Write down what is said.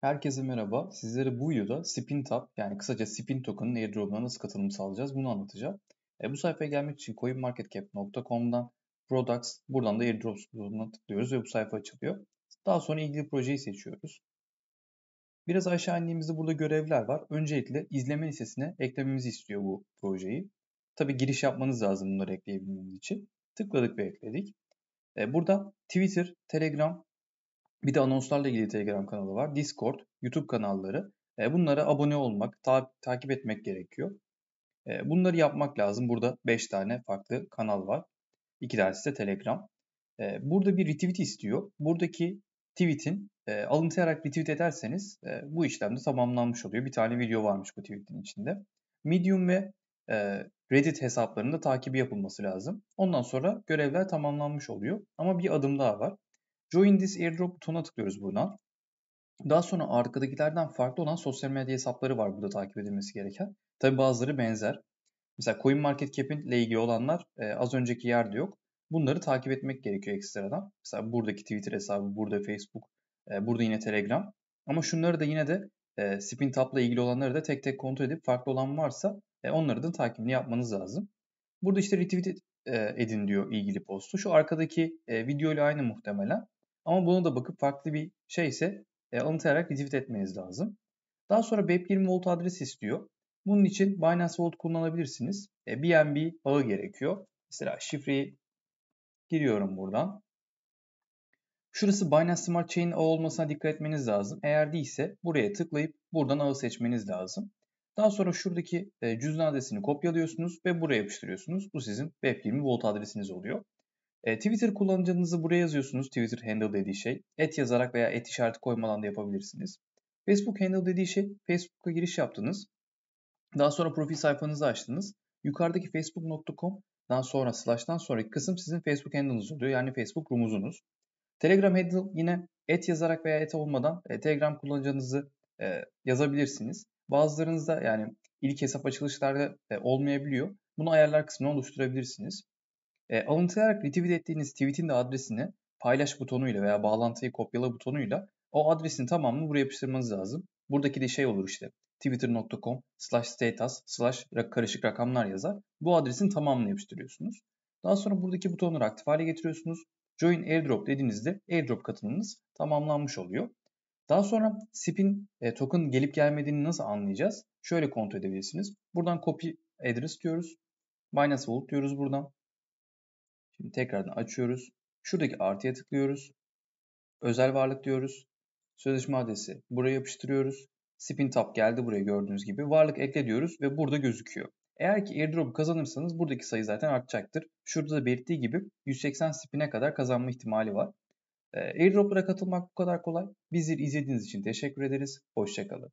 Herkese merhaba. Sizlere bu videoda Tap yani kısaca Spin Token'ın airdrop'una nasıl katılım sağlayacağız bunu anlatacağım. E, bu sayfaya gelmek için coinmarketcap.com'dan Products buradan da airdrops butonuna tıklıyoruz ve bu sayfa açılıyor. Daha sonra ilgili projeyi seçiyoruz. Biraz aşağı indiğimizde burada görevler var. Öncelikle izleme listesine eklememizi istiyor bu projeyi. Tabi giriş yapmanız lazım bunları ekleyebilmeniz için. Tıkladık ve ekledik. E, burada Twitter, Telegram bir de anonslarla ilgili Telegram kanalı var. Discord, YouTube kanalları. E, bunlara abone olmak, ta- takip etmek gerekiyor. E, bunları yapmak lazım. Burada 5 tane farklı kanal var. 2 tanesi de Telegram. E, burada bir retweet istiyor. Buradaki tweet'in e, alıntayarak retweet ederseniz e, bu işlem de tamamlanmış oluyor. Bir tane video varmış bu tweet'in içinde. Medium ve e, Reddit hesaplarında takibi yapılması lazım. Ondan sonra görevler tamamlanmış oluyor. Ama bir adım daha var. Join this airdrop butonuna tıklıyoruz buradan. Daha sonra arkadakilerden farklı olan sosyal medya hesapları var burada takip edilmesi gereken. Tabi bazıları benzer. Mesela CoinMarketCap'in ile ilgili olanlar e, az önceki yerde yok. Bunları takip etmek gerekiyor ekstradan. Mesela buradaki Twitter hesabı, burada Facebook, e, burada yine Telegram. Ama şunları da yine de e, Spin Tap'la ilgili olanları da tek tek kontrol edip farklı olan varsa e, onları da takibini yapmanız lazım. Burada işte retweet e, edin diyor ilgili postu. Şu arkadaki e, video ile aynı muhtemelen. Ama bunu da bakıp farklı bir şey ise e, alıntayarak retweet etmeniz lazım. Daha sonra BEP20 volt adres istiyor. Bunun için Binance Vault kullanabilirsiniz. E, BNB ağı gerekiyor. Mesela şifreyi giriyorum buradan. Şurası Binance Smart Chain ağı olmasına dikkat etmeniz lazım. Eğer değilse buraya tıklayıp buradan ağı seçmeniz lazım. Daha sonra şuradaki e, cüzdan adresini kopyalıyorsunuz ve buraya yapıştırıyorsunuz. Bu sizin BEP20 Vault adresiniz oluyor. E, Twitter kullanıcınızı buraya yazıyorsunuz. Twitter handle dediği şey. Et yazarak veya et işareti koymadan da yapabilirsiniz. Facebook handle dediği şey Facebook'a giriş yaptınız. Daha sonra profil sayfanızı açtınız. Yukarıdaki facebook.com'dan sonra slash'tan sonraki kısım sizin Facebook handle'ınız oluyor. Yani Facebook rumuzunuz. Telegram handle yine et yazarak veya et olmadan e, Telegram kullanıcınızı e, yazabilirsiniz. Bazılarınızda yani ilk hesap açılışlarda e, olmayabiliyor. Bunu ayarlar kısmına oluşturabilirsiniz. E, alıntılayarak retweet ettiğiniz tweetin de adresini paylaş butonuyla veya bağlantıyı kopyala butonuyla o adresin tamamını buraya yapıştırmanız lazım. Buradaki de şey olur işte twitter.com slash status slash karışık rakamlar yazar. Bu adresin tamamını yapıştırıyorsunuz. Daha sonra buradaki butonları aktif hale getiriyorsunuz. Join Airdrop dediğinizde Airdrop katılımınız tamamlanmış oluyor. Daha sonra SIP'in e, token gelip gelmediğini nasıl anlayacağız? Şöyle kontrol edebilirsiniz. Buradan copy address diyoruz. Binance Wallet diyoruz buradan. Şimdi tekrardan açıyoruz. Şuradaki artıya tıklıyoruz. Özel varlık diyoruz. Sözleşme adresi buraya yapıştırıyoruz. Spin Tab geldi buraya gördüğünüz gibi. Varlık ekle diyoruz ve burada gözüküyor. Eğer ki airdrop'u kazanırsanız buradaki sayı zaten artacaktır. Şurada da belirttiği gibi 180 spin'e kadar kazanma ihtimali var. Airdrop'lara katılmak bu kadar kolay. Bizi izlediğiniz için teşekkür ederiz. Hoşçakalın.